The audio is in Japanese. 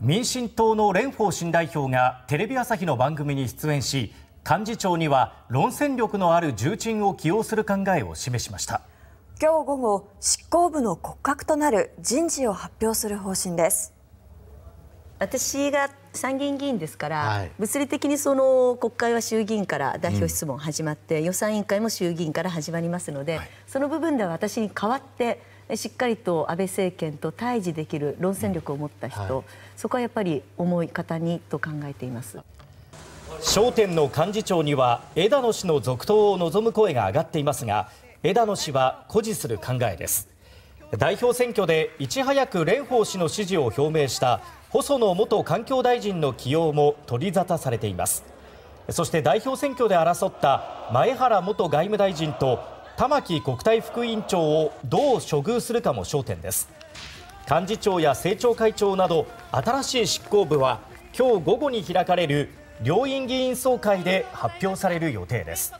民進党の蓮舫新代表がテレビ朝日の番組に出演し幹事長には論戦力のある重鎮を起用する考えを示しました今日午後執行部の骨格となる人事を発表する方針です私が参議院議員ですから、はい、物理的にその国会は衆議院から代表質問始まって、うん、予算委員会も衆議院から始まりますので、はい、その部分では私に代わってしっかりと安倍政権と対峙できる論戦力を持った人、うんはい、そこはやっぱり重い方にと考えています。焦点の幹事長には枝野氏の続投を望む声が上がっていますが枝野氏は誇示する考えです代表選挙でいち早く蓮舫氏の支持を表明した細野元環境大臣の起用も取り沙汰されていますそして代表選挙で争った前原元外務大臣と玉木国対副委員長をどう処遇するかも焦点です幹事長や政調会長など新しい執行部は今日午後に開かれる両院議員総会で発表される予定です。